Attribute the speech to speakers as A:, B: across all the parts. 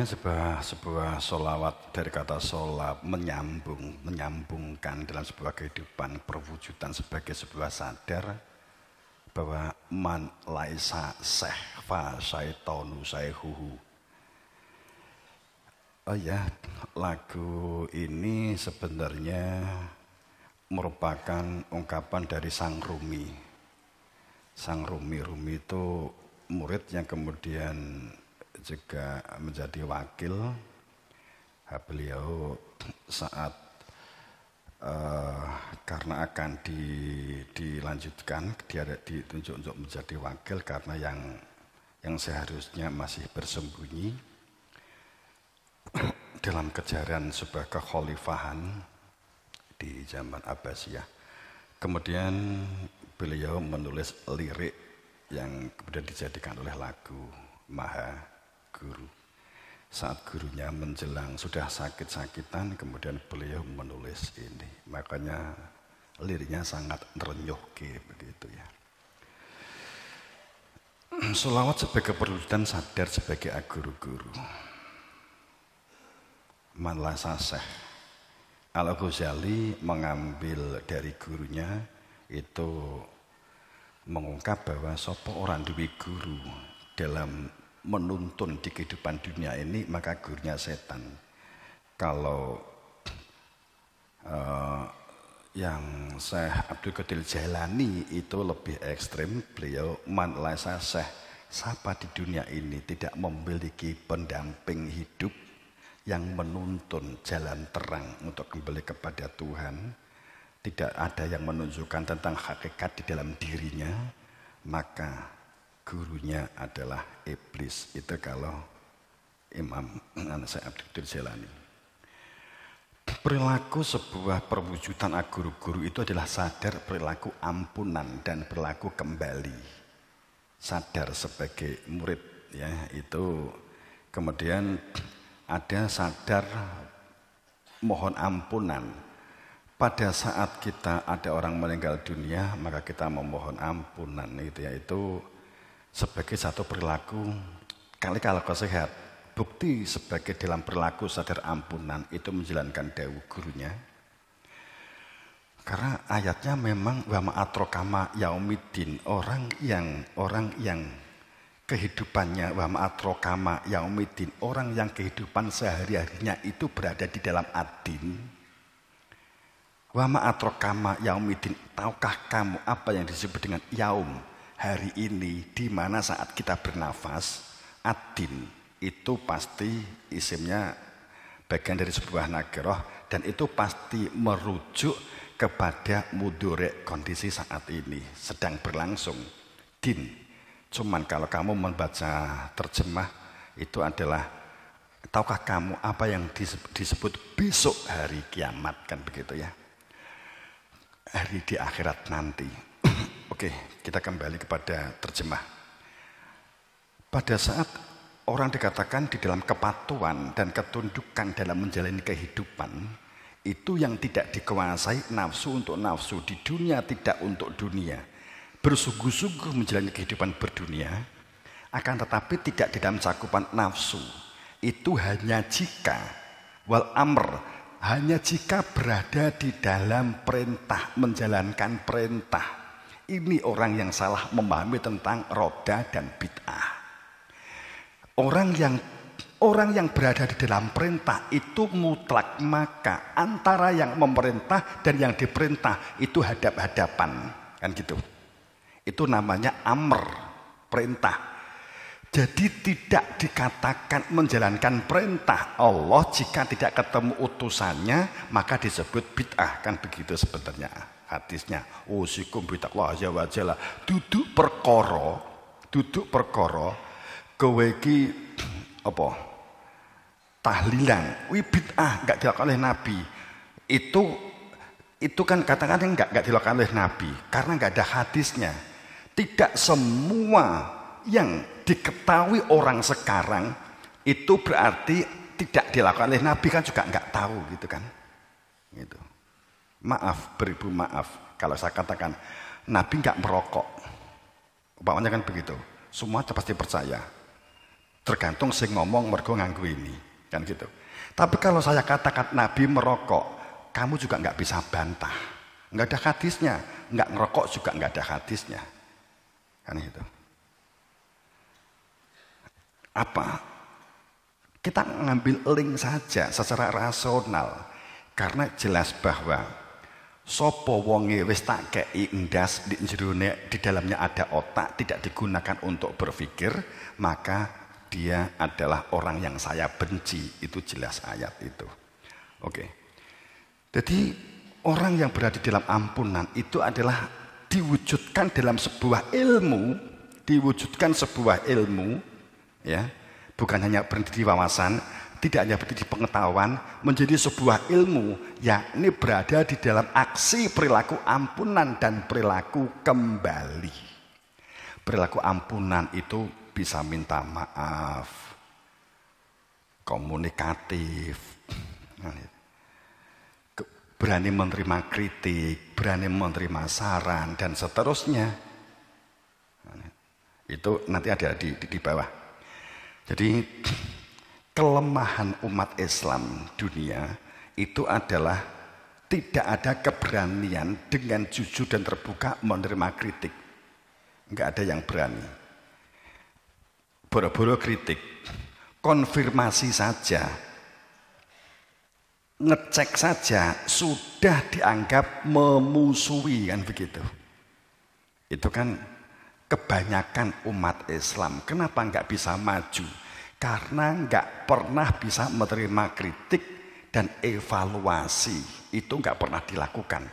A: Sebenarnya sebuah, sebuah solawat dari kata solat menyambung, menyambungkan dalam sebuah kehidupan perwujudan sebagai sebuah sadar bahwa man laisa sehfa saytonu sayhuhu. Oh ya, lagu ini sebenarnya merupakan ungkapan dari Sang Rumi. Sang Rumi, Rumi itu murid yang kemudian juga menjadi wakil beliau saat uh, karena akan di, dilanjutkan dia ditunjuk untuk menjadi wakil karena yang yang seharusnya masih bersembunyi dalam kejaran sebuah kekhalifahan di zaman Abbasiyah. Kemudian beliau menulis lirik yang kemudian dijadikan oleh lagu Maha guru. Saat gurunya menjelang sudah sakit-sakitan, kemudian beliau menulis ini. Makanya lirinya sangat renyuh begitu ya. Selawat sebagai perwujudan sadar sebagai guru-guru. Manlah saseh. Al-Ghazali mengambil dari gurunya itu mengungkap bahwa sopo orang duwi guru dalam menuntun di kehidupan dunia ini maka gurunya setan. Kalau uh, yang Syekh Abdul Qadir Jailani itu lebih ekstrim, beliau menelasa Syekh siapa di dunia ini tidak memiliki pendamping hidup yang menuntun jalan terang untuk kembali kepada Tuhan, tidak ada yang menunjukkan tentang hakikat di dalam dirinya, maka gurunya adalah iblis. Itu kalau Imam Anasai Abdul Jalani. Perilaku sebuah perwujudan guru-guru itu adalah sadar perilaku ampunan dan perilaku kembali. Sadar sebagai murid ya itu kemudian ada sadar mohon ampunan pada saat kita ada orang meninggal dunia maka kita memohon ampunan gitu ya. itu yaitu sebagai satu perilaku kali kalau kau sehat. Bukti sebagai dalam perilaku sadar ampunan itu menjalankan dewu gurunya. Karena ayatnya memang wama atrokama yaumidin orang yang orang yang kehidupannya wama atrokama yaumidin orang yang kehidupan sehari-harinya itu berada di dalam adin Wama atrokama yaumidin tahukah kamu apa yang disebut dengan yaum hari ini di mana saat kita bernafas adin itu pasti isimnya bagian dari sebuah roh dan itu pasti merujuk kepada mudurek kondisi saat ini sedang berlangsung din cuman kalau kamu membaca terjemah itu adalah tahukah kamu apa yang disebut besok hari kiamat kan begitu ya hari di akhirat nanti Oke, kita kembali kepada terjemah. Pada saat orang dikatakan di dalam kepatuhan dan ketundukan dalam menjalani kehidupan, itu yang tidak dikuasai nafsu untuk nafsu di dunia tidak untuk dunia. Bersungguh-sungguh menjalani kehidupan berdunia, akan tetapi tidak di dalam cakupan nafsu. Itu hanya jika wal amr hanya jika berada di dalam perintah menjalankan perintah ini orang yang salah memahami tentang roda dan bid'ah. Orang yang orang yang berada di dalam perintah itu mutlak maka antara yang memerintah dan yang diperintah itu hadap-hadapan kan gitu. Itu namanya amr, perintah. Jadi tidak dikatakan menjalankan perintah Allah jika tidak ketemu utusannya maka disebut bid'ah kan begitu sebenarnya hadisnya usikum oh, bitaqwa azza wa jalla duduk perkara duduk perkara kowe iki apa tahlilan kuwi bid'ah enggak dilakukan oleh nabi itu itu kan katakan enggak enggak dilakukan oleh nabi karena enggak ada hadisnya tidak semua yang diketahui orang sekarang itu berarti tidak dilakukan oleh nabi kan juga enggak tahu gitu kan gitu Maaf, beribu maaf. Kalau saya katakan, Nabi nggak merokok. Umpamanya kan begitu. Semua pasti percaya. Tergantung sing ngomong mergo nganggu ini. Kan gitu. Tapi kalau saya katakan Nabi merokok, kamu juga nggak bisa bantah. Nggak ada hadisnya. Nggak ngerokok juga nggak ada hadisnya. Kan gitu. Apa? Kita ngambil link saja secara rasional. Karena jelas bahwa Sopo wonge wis tak kei endas di jerone di dalamnya ada otak tidak digunakan untuk berpikir maka dia adalah orang yang saya benci itu jelas ayat itu. Oke. Okay. Jadi orang yang berada dalam ampunan itu adalah diwujudkan dalam sebuah ilmu, diwujudkan sebuah ilmu ya, bukan hanya berhenti di wawasan tidak hanya di pengetahuan, menjadi sebuah ilmu, yakni berada di dalam aksi perilaku ampunan dan perilaku kembali. Perilaku ampunan itu bisa minta maaf, komunikatif, nah, gitu. berani menerima kritik, berani menerima saran, dan seterusnya. Nah, gitu. Itu nanti ada di, di, di bawah. Jadi kelemahan umat Islam dunia itu adalah tidak ada keberanian dengan jujur dan terbuka menerima kritik. Enggak ada yang berani. Boro-boro kritik, konfirmasi saja, ngecek saja sudah dianggap memusuhi kan begitu. Itu kan kebanyakan umat Islam. Kenapa enggak bisa maju? Karena nggak pernah bisa menerima kritik dan evaluasi. Itu nggak pernah dilakukan.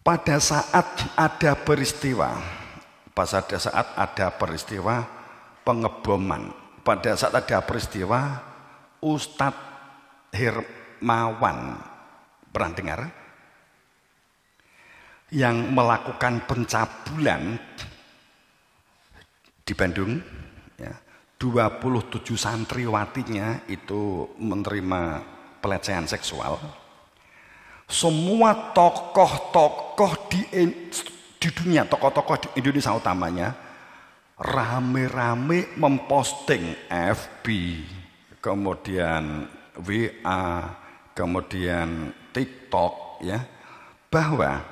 A: Pada saat ada peristiwa, pada saat ada peristiwa pengeboman, pada saat ada peristiwa Ustadz Hermawan pernah dengar yang melakukan pencabulan di Bandung 27 santriwatinya itu menerima pelecehan seksual. Semua tokoh-tokoh di, di dunia, tokoh-tokoh di Indonesia utamanya, rame-rame memposting FB, kemudian WA, kemudian TikTok, ya, bahwa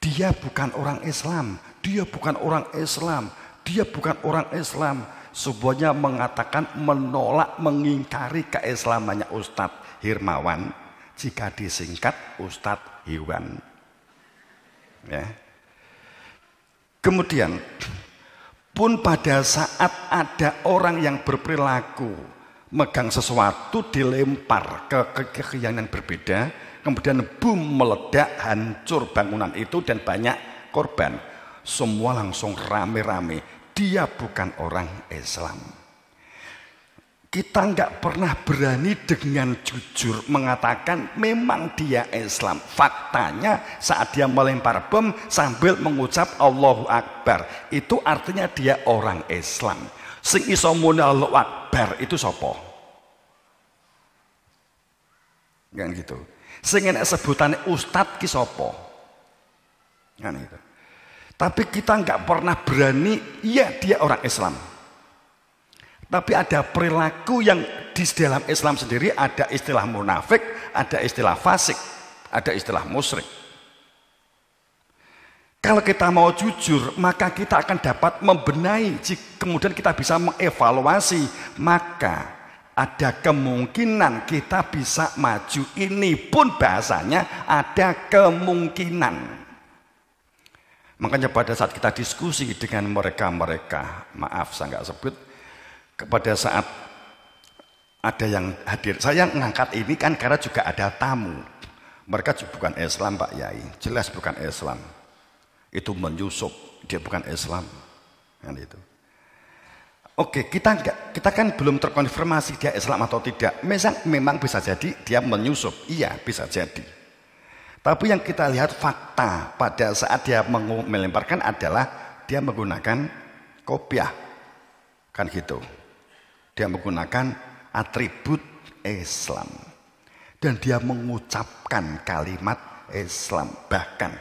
A: dia bukan orang Islam, dia bukan orang Islam, dia bukan orang Islam, semuanya mengatakan menolak mengingkari keislamannya Ustadz Hirmawan jika disingkat Ustadz Hiwan. Ya. Kemudian pun pada saat ada orang yang berperilaku megang sesuatu dilempar ke kegiatan yang berbeda, kemudian boom meledak hancur bangunan itu dan banyak korban. Semua langsung rame-rame dia bukan orang Islam. Kita nggak pernah berani dengan jujur mengatakan memang dia Islam. Faktanya saat dia melempar bom sambil mengucap Allahu Akbar. Itu artinya dia orang Islam. Sing iso Allahu Akbar itu sopo. Kan gitu. Sing sebutan Ustadz ustad ki sopo. Kan gitu. Tapi kita nggak pernah berani, iya dia orang Islam. Tapi ada perilaku yang di dalam Islam sendiri ada istilah munafik, ada istilah fasik, ada istilah musyrik. Kalau kita mau jujur, maka kita akan dapat membenahi. Kemudian kita bisa mengevaluasi. Maka ada kemungkinan kita bisa maju. Ini pun bahasanya ada kemungkinan. Makanya pada saat kita diskusi dengan mereka-mereka, maaf saya nggak sebut, kepada saat ada yang hadir, saya ngangkat ini kan karena juga ada tamu. Mereka juga bukan Islam Pak Yai, jelas bukan Islam. Itu menyusup, dia bukan Islam. Kan itu. Oke, kita enggak, kita kan belum terkonfirmasi dia Islam atau tidak. Memang, memang bisa jadi dia menyusup, iya bisa jadi. Tapi yang kita lihat fakta pada saat dia melemparkan adalah dia menggunakan kopiah. Kan gitu. Dia menggunakan atribut Islam. Dan dia mengucapkan kalimat Islam. Bahkan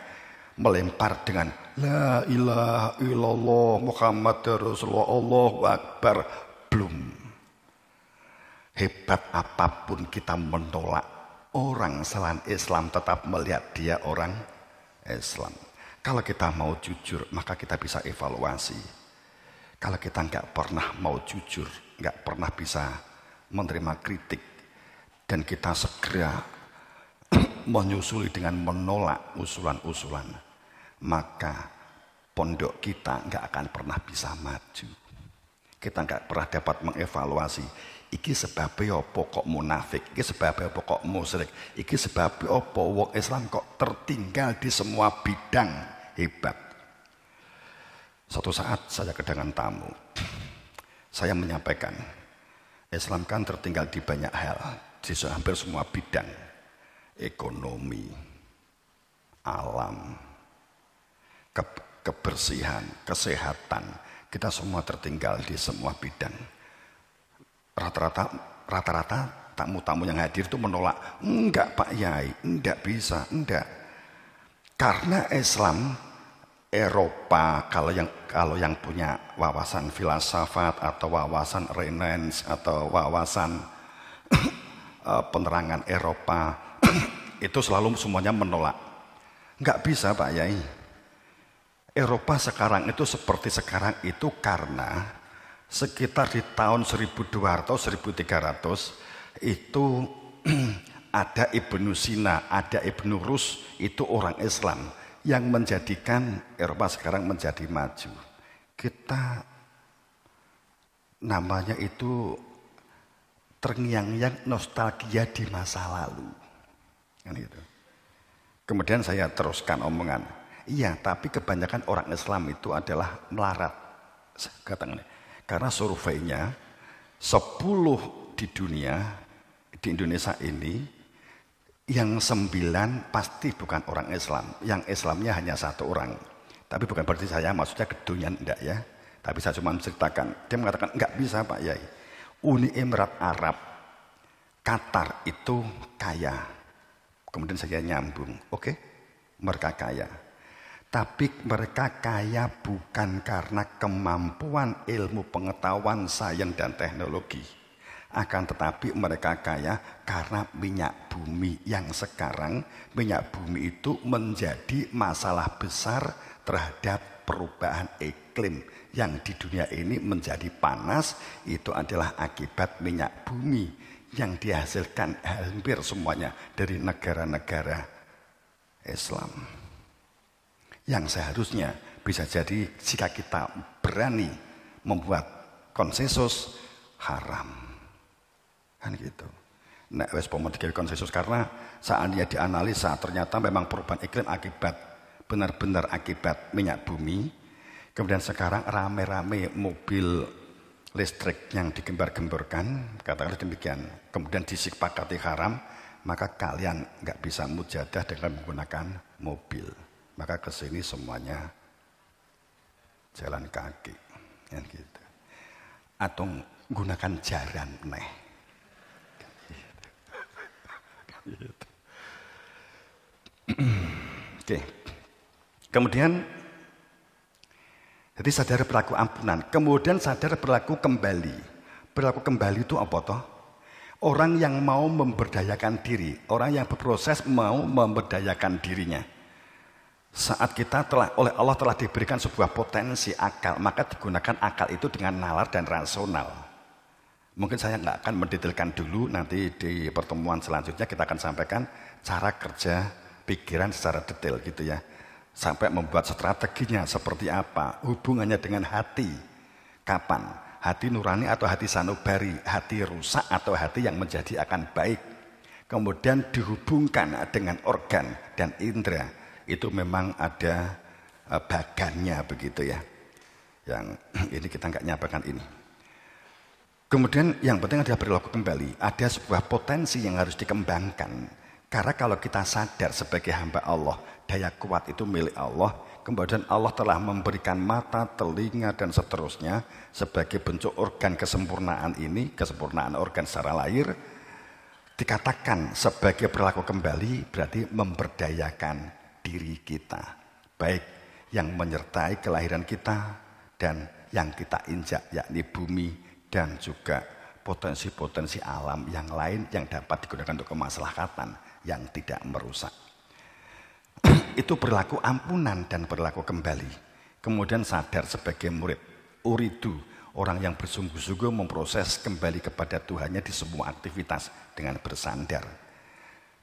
A: melempar dengan La ilaha illallah Muhammad Rasulullah Allah Akbar. Belum. Hebat apapun kita menolak Orang selain Islam tetap melihat dia orang Islam. Kalau kita mau jujur, maka kita bisa evaluasi. Kalau kita nggak pernah mau jujur, nggak pernah bisa menerima kritik, dan kita segera menyusuli dengan menolak usulan-usulan, maka pondok kita nggak akan pernah bisa maju. Kita nggak pernah dapat mengevaluasi Iki sebab apa kok munafik? Iki sebab apa kok musyrik? Iki sebab apa wong Islam kok tertinggal di semua bidang hebat? Satu saat saya kedatangan tamu. Saya menyampaikan, Islam kan tertinggal di banyak hal, di hampir semua bidang. Ekonomi, alam, ke kebersihan, kesehatan. Kita semua tertinggal di semua bidang. Rata-rata rata-rata tamu-tamu yang hadir itu menolak. Enggak Pak Yai, enggak bisa, enggak. Karena Islam Eropa kalau yang kalau yang punya wawasan filsafat atau wawasan Renaissance atau wawasan eh, penerangan Eropa itu selalu semuanya menolak. Enggak bisa Pak Yai. Eropa sekarang itu seperti sekarang itu karena sekitar di tahun 1200-1300 itu ada Ibnu Sina, ada Ibnu Rus, itu orang Islam yang menjadikan Eropa sekarang menjadi maju. Kita namanya itu terngiang-ngiang nostalgia di masa lalu. Kan gitu. Kemudian saya teruskan omongan. Iya, tapi kebanyakan orang Islam itu adalah melarat. Katanya, karena surveinya 10 di dunia di Indonesia ini yang sembilan pasti bukan orang Islam. Yang Islamnya hanya satu orang. Tapi bukan berarti saya maksudnya gedungnya enggak ya. Tapi saya cuma menceritakan. Dia mengatakan enggak bisa Pak Yai. Uni Emirat Arab, Qatar itu kaya. Kemudian saya nyambung. Oke, mereka kaya. Tapi mereka kaya bukan karena kemampuan ilmu pengetahuan sains dan teknologi. Akan tetapi mereka kaya karena minyak bumi yang sekarang minyak bumi itu menjadi masalah besar terhadap perubahan iklim yang di dunia ini menjadi panas itu adalah akibat minyak bumi yang dihasilkan hampir semuanya dari negara-negara Islam yang seharusnya bisa jadi jika kita berani membuat konsensus haram. Kan gitu. Nek wes pomo konsensus karena saat dia dianalisa ternyata memang perubahan iklim akibat benar-benar akibat minyak bumi. Kemudian sekarang rame-rame mobil listrik yang digembar-gemborkan, katakanlah demikian. Kemudian disepakati haram, maka kalian nggak bisa mujadah dengan menggunakan mobil. Maka ke sini semuanya jalan kaki. Kan gitu. Atau gunakan jalan neh. Gitu. Oke. Kemudian jadi sadar berlaku ampunan, kemudian sadar berlaku kembali. Berlaku kembali itu apa toh? Orang yang mau memberdayakan diri, orang yang berproses mau memberdayakan dirinya. Saat kita telah oleh Allah telah diberikan sebuah potensi akal, maka digunakan akal itu dengan nalar dan rasional. Mungkin saya nggak akan mendetailkan dulu, nanti di pertemuan selanjutnya kita akan sampaikan cara kerja pikiran secara detail gitu ya. Sampai membuat strateginya seperti apa, hubungannya dengan hati, kapan, hati nurani atau hati sanubari, hati rusak atau hati yang menjadi akan baik kemudian dihubungkan dengan organ dan indera itu memang ada eh, bagannya begitu ya. Yang ini kita nggak nyapakan ini. Kemudian yang penting adalah perilaku kembali. Ada sebuah potensi yang harus dikembangkan. Karena kalau kita sadar sebagai hamba Allah, daya kuat itu milik Allah. Kemudian Allah telah memberikan mata, telinga, dan seterusnya sebagai bentuk organ kesempurnaan ini, kesempurnaan organ secara lahir, dikatakan sebagai perilaku kembali berarti memberdayakan diri kita. Baik yang menyertai kelahiran kita dan yang kita injak yakni bumi dan juga potensi-potensi alam yang lain yang dapat digunakan untuk kemaslahatan yang tidak merusak. Itu berlaku ampunan dan berlaku kembali. Kemudian sadar sebagai murid. Uridu, orang yang bersungguh-sungguh memproses kembali kepada Tuhannya di semua aktivitas dengan bersandar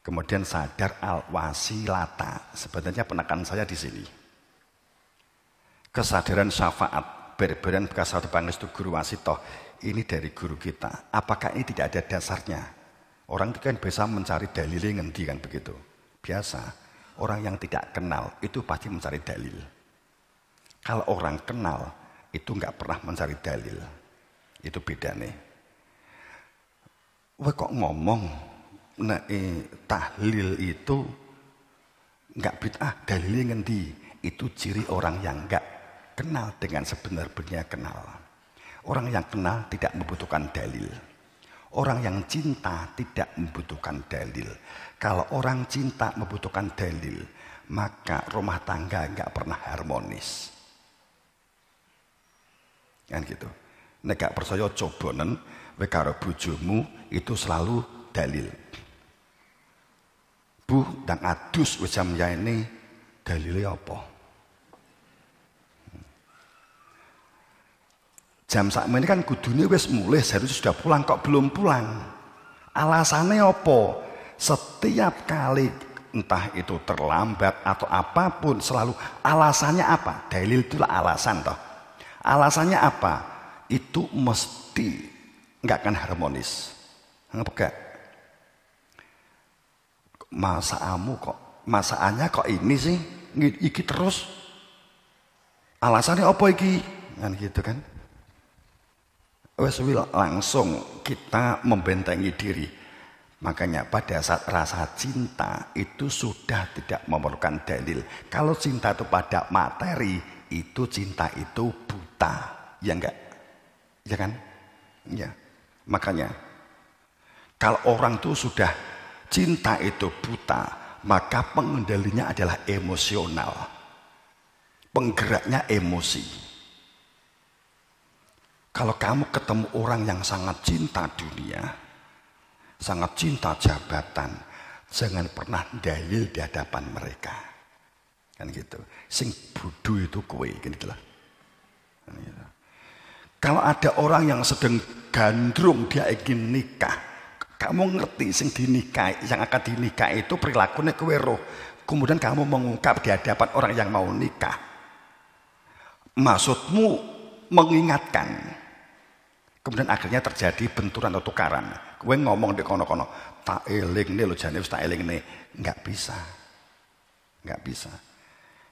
A: Kemudian sadar al-wasilata. Sebenarnya penekan saya di sini. Kesadaran syafaat. bekas satu panggil itu guru wasito. Ini dari guru kita. Apakah ini tidak ada dasarnya? Orang itu kan bisa mencari yang ngendi kan begitu. Biasa. Orang yang tidak kenal itu pasti mencari dalil. Kalau orang kenal itu nggak pernah mencari dalil. Itu beda nih. Wah kok ngomong nek eh, tahlil itu nggak bid'ah dalilnya ngendi itu ciri orang yang nggak kenal dengan sebenar-benarnya kenal orang yang kenal tidak membutuhkan dalil Orang yang cinta tidak membutuhkan dalil. Kalau orang cinta membutuhkan dalil, maka rumah tangga nggak pernah harmonis. Kan gitu. Nek percaya cobonen, wekaro bojomu itu selalu dalil ribu dan adus wis ya ini dalilnya apa? Jam saat ini kan kudunya wes mulai seharusnya sudah pulang kok belum pulang. Alasannya apa? Setiap kali entah itu terlambat atau apapun selalu alasannya apa? Dalil itu alasan toh. Alasannya apa? Itu mesti nggak akan harmonis. Enggak masaamu kok, masaannya kok ini sih? Iki terus. Alasannya apa iki? Kan gitu kan. Wes langsung kita membentengi diri. Makanya pada saat rasa cinta itu sudah tidak memerlukan dalil. Kalau cinta itu pada materi, itu cinta itu buta. Ya enggak? Ya kan? Ya. Makanya kalau orang tuh sudah cinta itu buta, maka pengendalinya adalah emosional. Penggeraknya emosi. Kalau kamu ketemu orang yang sangat cinta dunia, sangat cinta jabatan, jangan pernah dalil di hadapan mereka. Kan gitu. Sing budu itu kue, kan gitu lah. Kan gitu. Kalau ada orang yang sedang gandrung, dia ingin nikah kamu ngerti sing dinikahi, yang akan dinikahi itu perilakunya kowe roh. Kemudian kamu mengungkap di hadapan orang yang mau nikah. Maksudmu mengingatkan. Kemudian akhirnya terjadi benturan atau tukaran. Kowe ngomong di kono-kono, tak eling nih lo jane tak eling nih. Enggak bisa. Enggak bisa.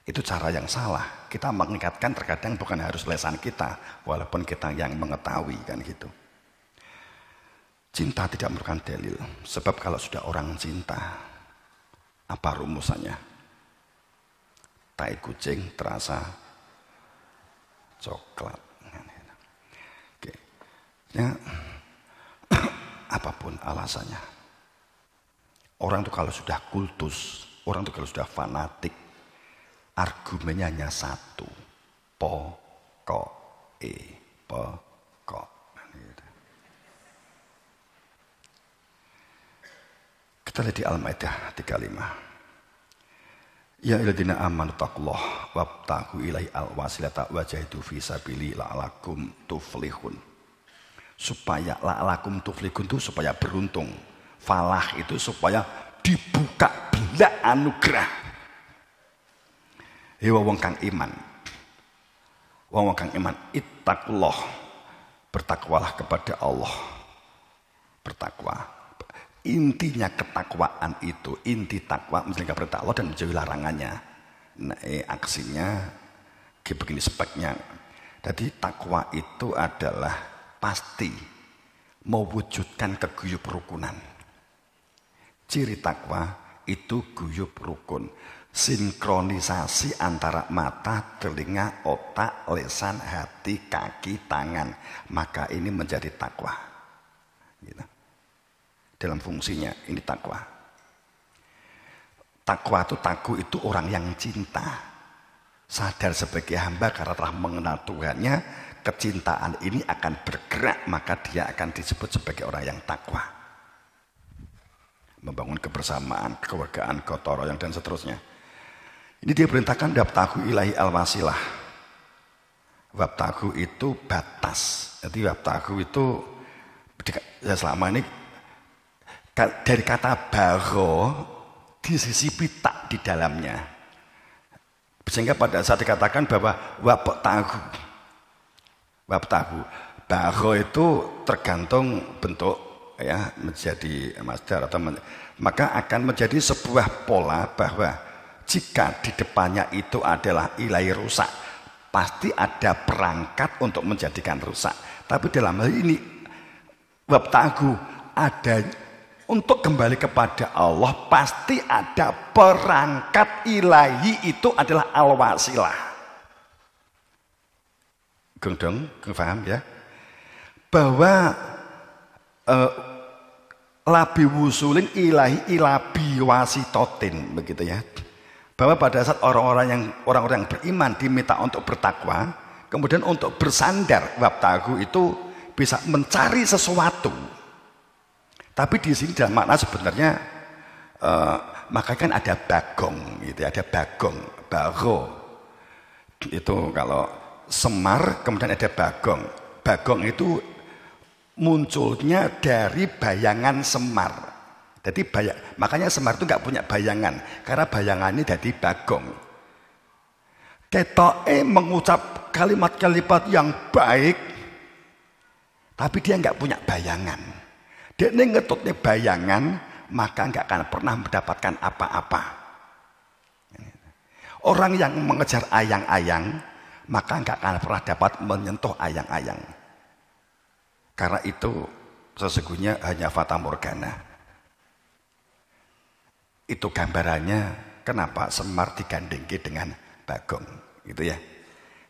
A: Itu cara yang salah. Kita mengingatkan terkadang bukan harus lesan kita, walaupun kita yang mengetahui kan gitu. Cinta tidak merupakan dalil. Sebab kalau sudah orang cinta, apa rumusannya? Tai kucing terasa coklat. Oke. Ya, apapun alasannya. Orang itu kalau sudah kultus, orang itu kalau sudah fanatik, argumennya hanya satu. Pokok. Eh, e. Pokok. Kita lihat di Al-Maidah 35. Ya iladina amanu taqullah wabtahu ilahi al-wasilata wajahidu fisabili la'alakum tuflihun. Supaya la'alakum tuflihun itu supaya beruntung. Falah itu supaya dibuka bila anugerah. Hewa wong kang iman. Wong wong kang iman ittaqullah. Bertakwalah kepada Allah. Bertakwa intinya ketakwaan itu, inti takwa menjaga perintah Allah dan menjauhi larangannya. Nah, eh, aksinya kayak begini speknya. Jadi takwa itu adalah pasti mewujudkan keguyup rukunan. Ciri takwa itu guyup rukun. Sinkronisasi antara mata, telinga, otak, lesan, hati, kaki, tangan. Maka ini menjadi takwa. Gitu dalam fungsinya. Ini takwa. Takwa itu taku itu orang yang cinta. Sadar sebagai hamba karena telah mengenal Tuhannya, kecintaan ini akan bergerak maka dia akan disebut sebagai orang yang takwa. Membangun kebersamaan, kekeluargaan, yang dan seterusnya. Ini dia perintahkan wabtahu ilahi al alwasilah. Wabtahu itu batas. Jadi wabtahu itu ya selama ini dari kata baro disisipi tak di dalamnya. Sehingga pada saat dikatakan bahwa wapok tahu. wapok tahu. Baro itu tergantung bentuk ya menjadi masdar atau men, maka akan menjadi sebuah pola bahwa jika di depannya itu adalah ilai rusak pasti ada perangkat untuk menjadikan rusak tapi dalam hal ini wap tahu ada untuk kembali kepada Allah pasti ada perangkat ilahi itu adalah al-wasilah. Gendong, paham ya? Bahwa uh, labi wusulin ilahi ilabi wasitotin begitu ya. Bahwa pada saat orang-orang yang orang-orang yang beriman diminta untuk bertakwa, kemudian untuk bersandar wabtahu itu bisa mencari sesuatu tapi di sini dalam makna sebenarnya uh, eh, maka kan ada bagong gitu, ya, ada bagong, bago. Itu kalau semar kemudian ada bagong. Bagong itu munculnya dari bayangan semar. Jadi bayang, makanya semar itu nggak punya bayangan karena bayangannya dari bagong. Ketoe mengucap kalimat-kalimat yang baik, tapi dia nggak punya bayangan. Dene ngetutnya bayangan, maka nggak akan pernah mendapatkan apa-apa. Orang yang mengejar ayang-ayang, maka nggak akan pernah dapat menyentuh ayang-ayang. Karena itu sesungguhnya hanya fata morgana. Itu gambarannya kenapa Semar digandengki dengan Bagong, gitu ya.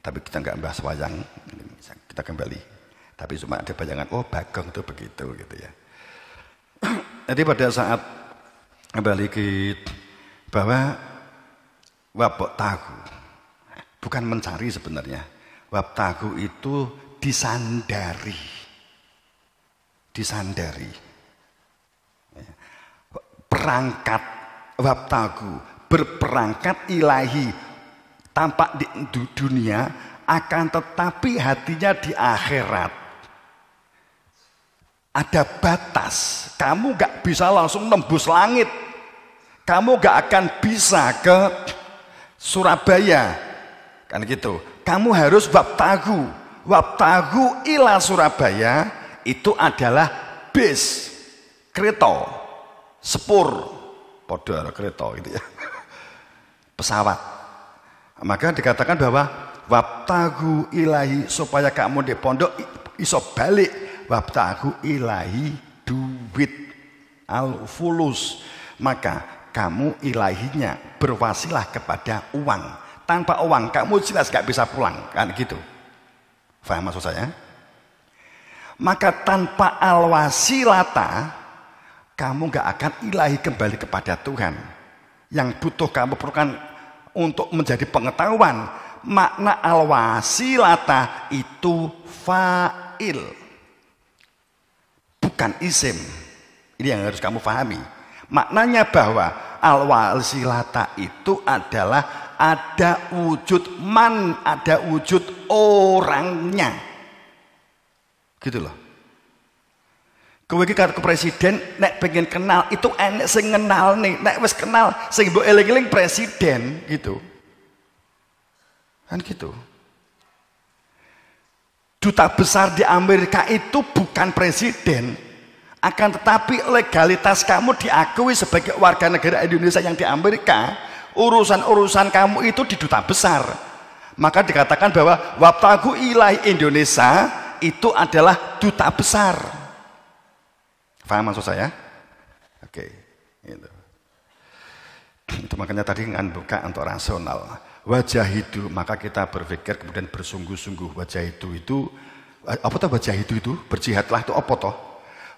A: Tapi kita nggak bahas wayang, kita kembali. Tapi cuma ada bayangan, oh Bagong itu begitu, gitu ya. Jadi pada saat balik bahwa wabok tahu bukan mencari sebenarnya. Wab tahu itu disandari. Disandari. Perangkat wab tahu berperangkat ilahi tampak di dunia akan tetapi hatinya di akhirat ada batas. Kamu gak bisa langsung nembus langit. Kamu gak akan bisa ke Surabaya. Kan gitu. Kamu harus waptagu, waptagu ila Surabaya itu adalah bis, kereta, sepur, podor kereta gitu ya. Pesawat. Maka dikatakan bahwa waptagu ilahi supaya kamu di pondok iso balik wabtahu ilahi duit al fulus maka kamu ilahinya berwasilah kepada uang tanpa uang kamu jelas gak bisa pulang kan gitu faham maksud saya maka tanpa al wasilata kamu gak akan ilahi kembali kepada Tuhan yang butuh kamu perlukan untuk menjadi pengetahuan makna al wasilata itu fa'il bukan isim. Ini yang harus kamu pahami. Maknanya bahwa al silata itu adalah ada wujud man, ada wujud orangnya. Gitu loh. Kowe iki kartu presiden nek pengen kenal itu enek sing kenal nih, nek wis kenal sing mbok eling-eling presiden gitu. Kan gitu. Duta besar di Amerika itu bukan presiden, akan tetapi legalitas kamu diakui sebagai warga negara Indonesia yang di Amerika, urusan-urusan kamu itu di duta besar. Maka dikatakan bahwa wabtagu ilahi Indonesia itu adalah duta besar. Faham maksud saya? Oke. Itu. itu makanya tadi kan buka untuk rasional. Wajah itu, maka kita berpikir kemudian bersungguh-sungguh wajah itu itu eh, apa tuh wajah itu itu berjihadlah itu apa toh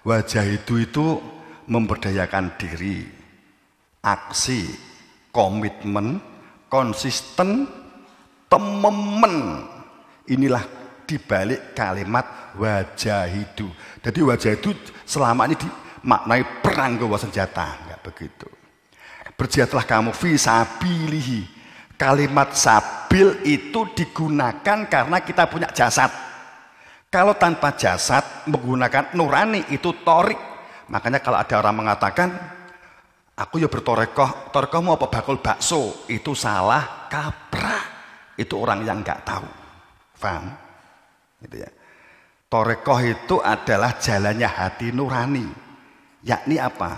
A: Wajah itu itu memberdayakan diri, aksi, komitmen, konsisten, tememen. Inilah dibalik kalimat wajah itu. Jadi wajah itu selama ini dimaknai perang gawa senjata, nggak begitu. Berjihadlah kamu fi sabilihi. Kalimat sabil itu digunakan karena kita punya jasad. Kalau tanpa jasad menggunakan nurani itu torik. Makanya kalau ada orang mengatakan, aku ya bertorekoh, torekoh mau apa bakul bakso, itu salah kaprah. Itu orang yang nggak tahu. Paham? Gitu ya. Torekoh itu adalah jalannya hati nurani. Yakni apa?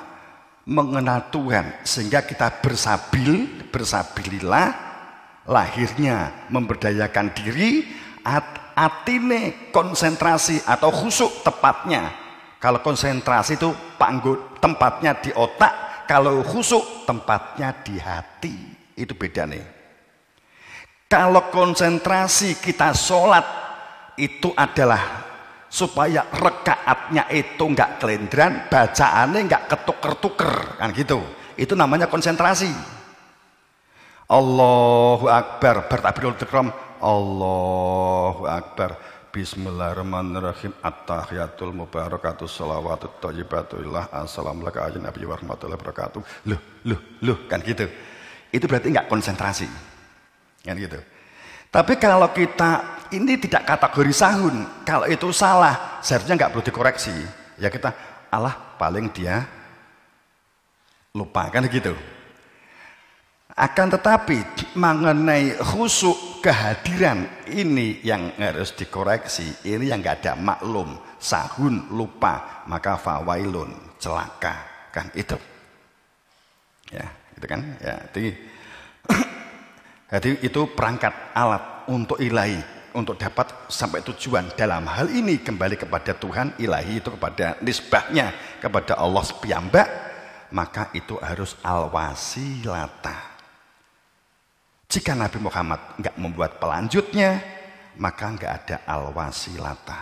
A: Mengenal Tuhan. Sehingga kita bersabil, bersabilillah lahirnya memberdayakan diri atau atine konsentrasi atau khusuk tepatnya. Kalau konsentrasi itu panggut tempatnya di otak, kalau khusuk tempatnya di hati. Itu beda nih. Kalau konsentrasi kita sholat itu adalah supaya rekaatnya itu enggak kelendran, bacaannya enggak ketuker-tuker kan gitu. Itu namanya konsentrasi. Allahu Akbar bertakbirul ikram Allahu Akbar. Bismillahirrahmanirrahim. At-tahiyatul mubarakatuh salawatut thayyibatullah. Assalamualaikum warahmatullahi wabarakatuh. Loh, loh, loh kan gitu. Itu berarti nggak konsentrasi. Kan gitu. Tapi kalau kita ini tidak kategori sahun, kalau itu salah seharusnya nggak perlu dikoreksi. Ya kita Allah paling dia lupa kan gitu. Akan tetapi mengenai khusuk kehadiran ini yang harus dikoreksi. Ini yang nggak ada maklum, sahun lupa maka fawailun celaka kan itu. Ya, itu kan. Ya, jadi, jadi itu perangkat alat untuk ilahi untuk dapat sampai tujuan dalam hal ini kembali kepada Tuhan ilahi itu kepada nisbahnya kepada Allah sepiambak maka itu harus alwasilata jika Nabi Muhammad nggak membuat pelanjutnya, maka nggak ada alwasilata.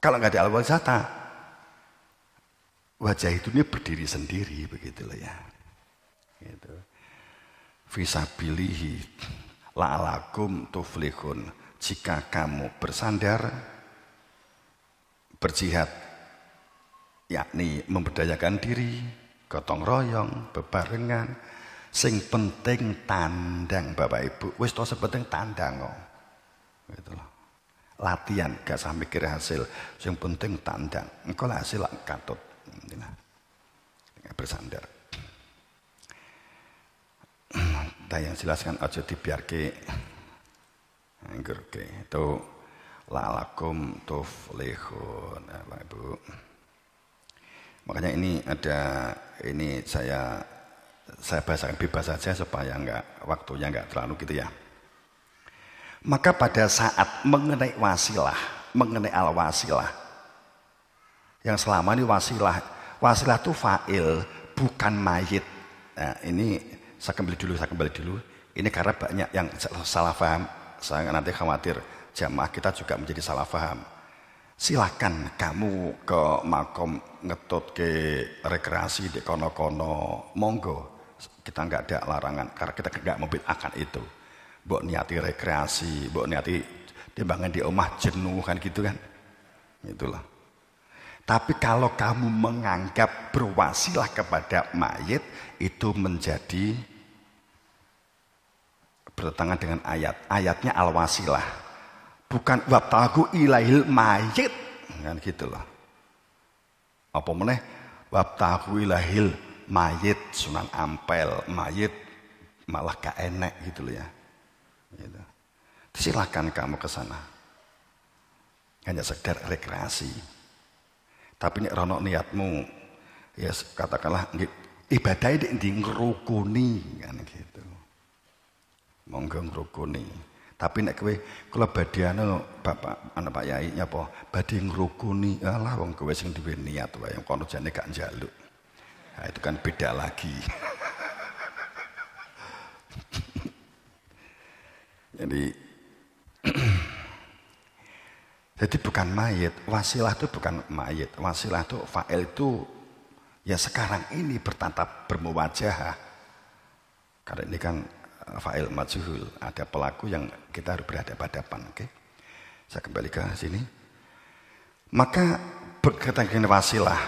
A: Kalau nggak ada alwasilata, wajah itu dia berdiri sendiri begitu loh ya. Gitu. la la'alakum tuflihun. Jika kamu bersandar, berjihad, yakni memberdayakan diri, gotong royong, bebarengan, Sing penting tandang Bapak Ibu. Wis to sepenting tandang kok. Gitu loh. Latihan gak usah mikir hasil. Sing penting tandang. Engko lah hasil katut. Bersandar. Nah, yang jelaskan aja dibiarke. Anggur ke itu lalakum tuflihun Bapak Ibu. Makanya ini ada ini saya saya bahasakan bebas saja supaya enggak waktunya enggak terlalu gitu ya. Maka pada saat mengenai wasilah, mengenai al wasilah, yang selama ini wasilah, wasilah itu fa'il, bukan mayit. Nah, ini saya kembali dulu, saya kembali dulu. Ini karena banyak yang salah faham, Saya nanti khawatir jamaah kita juga menjadi salah faham. Silahkan kamu ke makom ngetut ke rekreasi di kono-kono monggo kita nggak ada larangan karena kita nggak membid'akan itu. buat niati rekreasi, buat niati timbangan di rumah jenuh kan gitu kan. Itulah. Tapi kalau kamu menganggap berwasilah kepada mayit itu menjadi bertentangan dengan ayat. Ayatnya al-wasilah. Bukan wabtagu ilahil mayit. Kan gitu loh. Apa meneh? Wabtagu ilahil mayit Sunan Ampel, mayit malah gak enek gitu loh ya. Gitu. silahkan kamu ke sana. Hanya sekedar rekreasi. Tapi ini rono niatmu ya katakanlah ibadah di ngerukuni kan gitu. Monggo ngerukuni. Tapi nek kowe kula badhe anu Bapak anak Pak Yai nyapa badhe ngrukuni alah wong kowe sing duwe niat wae kono jane gak njaluk. Nah, itu kan beda lagi. Jadi jadi bukan mayat wasilah itu bukan mayat Wasilah itu fa'il itu ya sekarang ini bertatap bermuwajah. Karena ini kan eh, fa'il majhul, ada pelaku yang kita harus berhadapan-hadapan, oke. Okay? Saya kembali ke sini. Maka berkaitan dengan wasilah,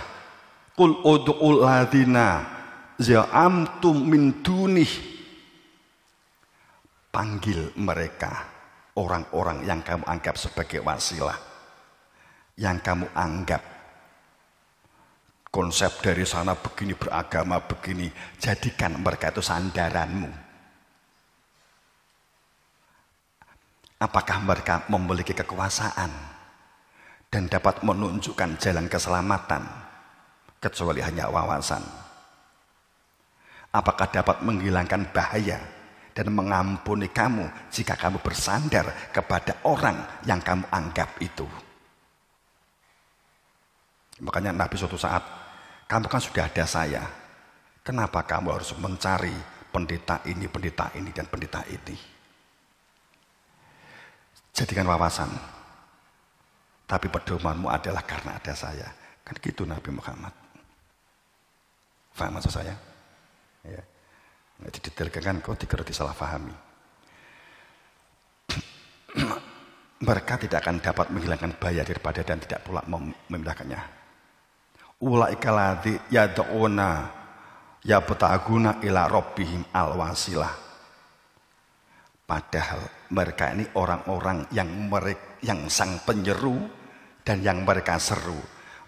A: Qul ud'ul ladina za'amtum min dunih. Panggil mereka orang-orang yang kamu anggap sebagai wasilah. Yang kamu anggap konsep dari sana begini beragama begini jadikan mereka itu sandaranmu apakah mereka memiliki kekuasaan dan dapat menunjukkan jalan keselamatan kecuali hanya wawasan. Apakah dapat menghilangkan bahaya dan mengampuni kamu jika kamu bersandar kepada orang yang kamu anggap itu? Makanya Nabi suatu saat, kamu kan sudah ada saya. Kenapa kamu harus mencari pendeta ini, pendeta ini, dan pendeta ini? Jadikan wawasan. Tapi pedomanmu adalah karena ada saya. Kan gitu Nabi Muhammad. Faham maksud saya? Ya. Nah, didetailkan kan kok dikira disalahfahami. Mereka tidak akan dapat menghilangkan bahaya daripada dan tidak pula memindahkannya. Ulaika ladzi ya betaguna ila rabbihim alwasilah. Padahal mereka ini orang-orang yang mereka, yang sang penyeru dan yang mereka seru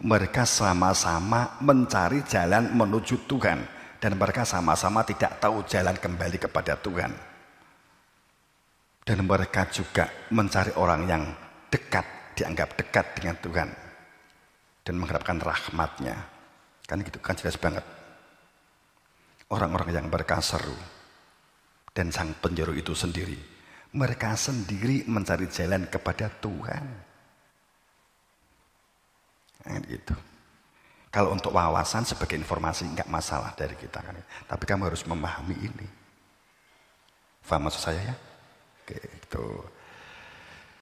A: mereka sama-sama mencari jalan menuju Tuhan dan mereka sama-sama tidak tahu jalan kembali kepada Tuhan. Dan mereka juga mencari orang yang dekat, dianggap dekat dengan Tuhan dan mengharapkan rahmatnya. Kan gitu kan jelas banget. Orang-orang yang mereka seru dan sang penjuru itu sendiri. Mereka sendiri mencari jalan kepada Tuhan kan gitu. Kalau untuk wawasan sebagai informasi nggak masalah dari kita kan. Tapi kamu harus memahami ini. Faham maksud saya ya? Gitu.